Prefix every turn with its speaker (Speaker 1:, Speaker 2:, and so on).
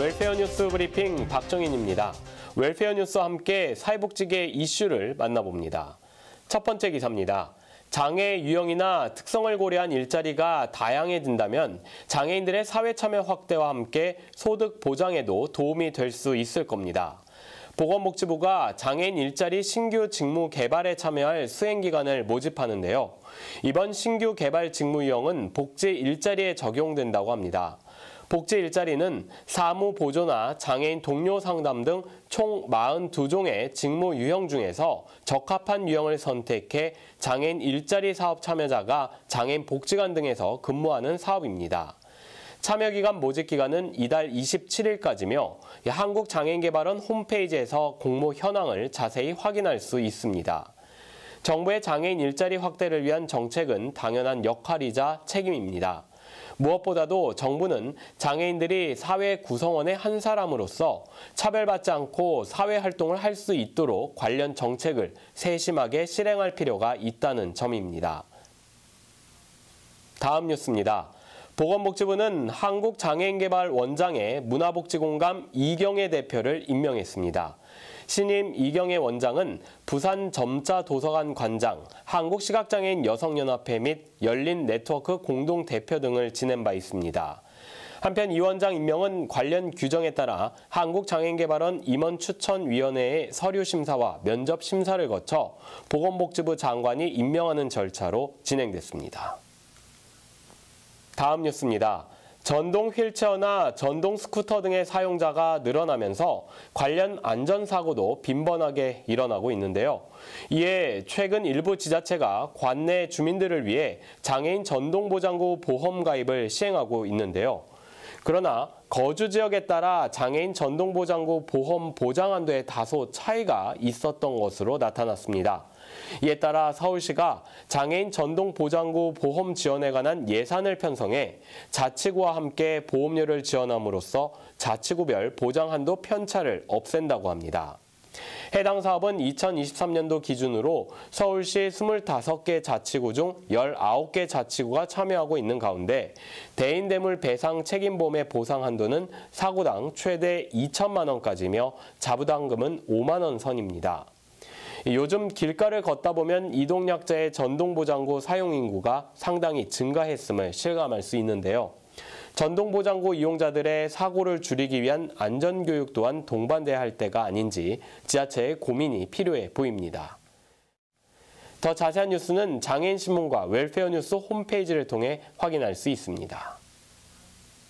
Speaker 1: 웰페어 뉴스 브리핑 박정인입니다. 웰페어 뉴스와 함께 사회복지계 이슈를 만나봅니다. 첫 번째 기사입니다. 장애 유형이나 특성을 고려한 일자리가 다양해진다면 장애인들의 사회 참여 확대와 함께 소득 보장에도 도움이 될 수 있을 겁니다. 보건복지부가 장애인 일자리 신규 직무 개발에 참여할 수행기관을 모집하는데요. 이번 신규 개발 직무 유형은 복지 일자리에 적용된다고 합니다. 복지 일자리는 사무 보조나 장애인 동료 상담 등 총 42종의 직무 유형 중에서 적합한 유형을 선택해 장애인 일자리 사업 참여자가 장애인 복지관 등에서 근무하는 사업입니다. 참여기간 모집기간은 이달 27일까지며 한국장애인개발원 홈페이지에서 공모 현황을 자세히 확인할 수 있습니다. 정부의 장애인 일자리 확대를 위한 정책은 당연한 역할이자 책임입니다. 무엇보다도 정부는 장애인들이 사회 구성원의 한 사람으로서 차별받지 않고 사회 활동을 할 수 있도록 관련 정책을 세심하게 실행할 필요가 있다는 점입니다. 다음 뉴스입니다. 보건복지부는 한국장애인개발원장의 문화복지공감 이경혜 대표를 임명했습니다. 신임 이경혜 원장은 부산 점자 도서관 관장, 한국시각장애인 여성연합회 및 열린 네트워크 공동대표 등을 지낸 바 있습니다. 한편 이 원장 임명은 관련 규정에 따라 한국장애인개발원 임원추천위원회의 서류심사와 면접심사를 거쳐 보건복지부 장관이 임명하는 절차로 진행됐습니다. 다음 뉴스입니다. 전동 휠체어나 전동 스쿠터 등의 사용자가 늘어나면서 관련 안전사고도 빈번하게 일어나고 있는데요. 이에 최근 일부 지자체가 관내 주민들을 위해 장애인 전동보장구 보험 가입을 시행하고 있는데요. 그러나 거주 지역에 따라 장애인 전동보장구 보험 보장한도에 다소 차이가 있었던 것으로 나타났습니다. 이에 따라 서울시가 장애인 전동보장구 보험 지원에 관한 예산을 편성해 자치구와 함께 보험료를 지원함으로써 자치구별 보장한도 편차를 없앤다고 합니다. 해당 사업은 2023년도 기준으로 서울시 25개 자치구 중 19개 자치구가 참여하고 있는 가운데 대인대물 배상 책임보험의 보상 한도는 사고당 최대 2천만 원까지며 자부담금은 5만 원 선입니다. 요즘 길가를 걷다 보면 이동약자의 전동보장구 사용 인구가 상당히 증가했음을 실감할 수 있는데요. 전동보장구 이용자들의 사고를 줄이기 위한 안전교육 또한 동반돼야 할 때가 아닌지 지자체의 고민이 필요해 보입니다. 더 자세한 뉴스는 장애인신문과 웰페어뉴스 홈페이지를 통해 확인할 수 있습니다.